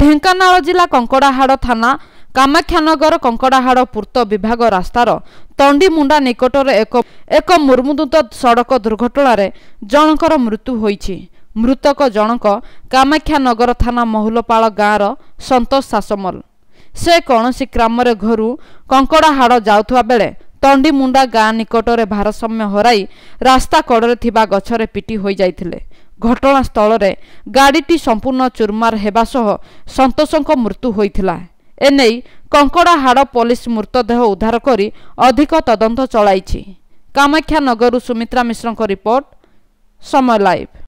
ଢେଙ୍କାନାଳ ଜିଲ୍ଲା କଙ୍କଡ଼ାହାଡ଼ ଥାନା କାମାକ୍ଷାନଗର କଙ୍କଡ଼ାହାଡ଼ ପୂର୍ତ୍ତ ବିଭାଗ ରାସ୍ତାର ତଣ୍ଡିମୁଣ୍ଡା ନିକଟରେ ଏକ ଏକ ମୁର୍ମୁଦୁତ ସଡ଼କ ଦୁର୍ଘଟଣାରେ ଜଣଙ୍କର ମୃତ୍ୟୁ ହୋଇଛି ମୃତକ ଜଣଙ୍କ କାମାକ୍ଷାନଗର ଥାନା ମହୁଲପାଳ ଗାଁର ସନ୍ତୋଷ ସାସମଲ ସେ କୌଣସି ଗ୍ରାମରେ ଘରୁ କଙ୍କଡ଼ାହାଡ଼ ଯାଉଥିବା ବେଳେ ତଣ୍ଡିମୁଣ୍ଡା ଗାଁ ନିକଟରେ ଭାରସାମ୍ୟ ହରାଇ ରାସ୍ତା କଡ଼ରେ ଥିବା ଗଛରେ ପିଟି ହୋଇଯାଇଥିଲେ ଘଟଣାସ୍ଥଳରେ ଗାଡ଼ିଟି ସମ୍ପୂର୍ଣ୍ଣ ଚୁର୍ମାର ହେବା ସହ ସନ୍ତୋଷଙ୍କ ମୃତ୍ୟୁ ହୋଇଥିଲା ଏନେଇ କଙ୍କଡ଼ାହାଡ଼ ପୋଲିସ ମୃତଦେହ ଉଦ୍ଧାର କରି ଅଧିକ ତଦନ୍ତ ଚଳାଇଛି କାମାକ୍ଷାନଗରରୁ ସୁମିତ୍ରା ମିଶ୍ରଙ୍କ ରିପୋର୍ଟ ସମୟ ଲାଇଭ୍